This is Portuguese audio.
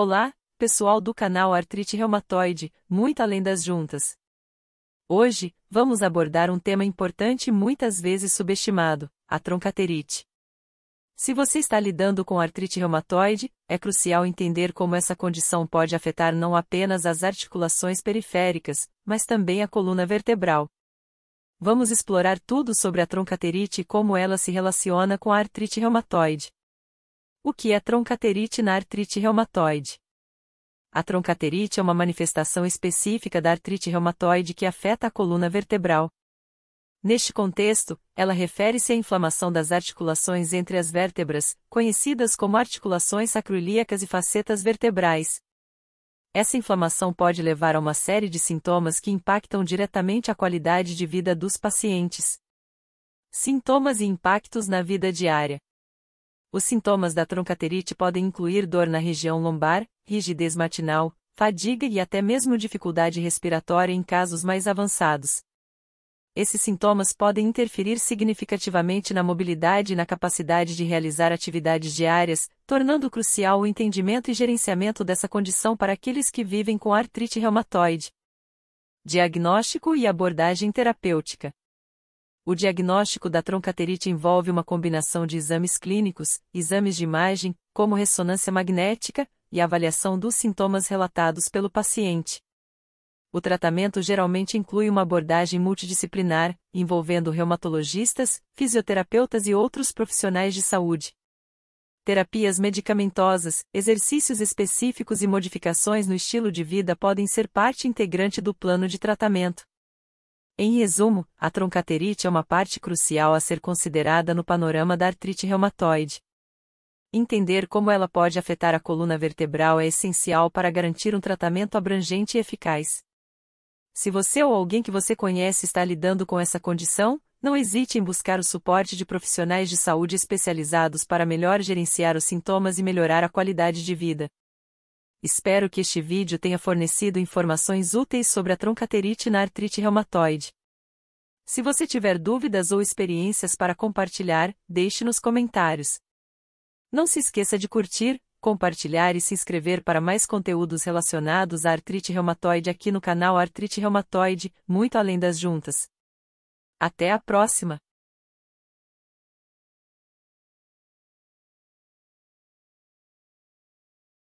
Olá, pessoal do canal Artrite Reumatoide, muito além das juntas. Hoje, vamos abordar um tema importante e muitas vezes subestimado, a troncaterite. Se você está lidando com artrite reumatoide, é crucial entender como essa condição pode afetar não apenas as articulações periféricas, mas também a coluna vertebral. Vamos explorar tudo sobre a troncaterite e como ela se relaciona com a artrite reumatoide. O que é troncaterite na artrite reumatoide? A troncaterite é uma manifestação específica da artrite reumatoide que afeta a coluna vertebral. Neste contexto, ela refere-se à inflamação das articulações entre as vértebras, conhecidas como articulações sacroiliacas e facetas vertebrais. Essa inflamação pode levar a uma série de sintomas que impactam diretamente a qualidade de vida dos pacientes. Sintomas e impactos na vida diária. Os sintomas da troncaterite podem incluir dor na região lombar, rigidez matinal, fadiga e até mesmo dificuldade respiratória em casos mais avançados. Esses sintomas podem interferir significativamente na mobilidade e na capacidade de realizar atividades diárias, tornando crucial o entendimento e gerenciamento dessa condição para aqueles que vivem com artrite reumatoide. Diagnóstico e abordagem terapêutica. O diagnóstico da troncaterite envolve uma combinação de exames clínicos, exames de imagem, como ressonância magnética, e avaliação dos sintomas relatados pelo paciente. O tratamento geralmente inclui uma abordagem multidisciplinar, envolvendo reumatologistas, fisioterapeutas e outros profissionais de saúde. Terapias medicamentosas, exercícios específicos e modificações no estilo de vida podem ser parte integrante do plano de tratamento. Em resumo, a troncaterite é uma parte crucial a ser considerada no panorama da artrite reumatoide. Entender como ela pode afetar a coluna vertebral é essencial para garantir um tratamento abrangente e eficaz. Se você ou alguém que você conhece está lidando com essa condição, não hesite em buscar o suporte de profissionais de saúde especializados para melhor gerenciar os sintomas e melhorar a qualidade de vida. Espero que este vídeo tenha fornecido informações úteis sobre a troncaterite na artrite reumatoide. Se você tiver dúvidas ou experiências para compartilhar, deixe nos comentários. Não se esqueça de curtir, compartilhar e se inscrever para mais conteúdos relacionados à artrite reumatoide aqui no canal Artrite Reumatoide, muito além das juntas. Até a próxima!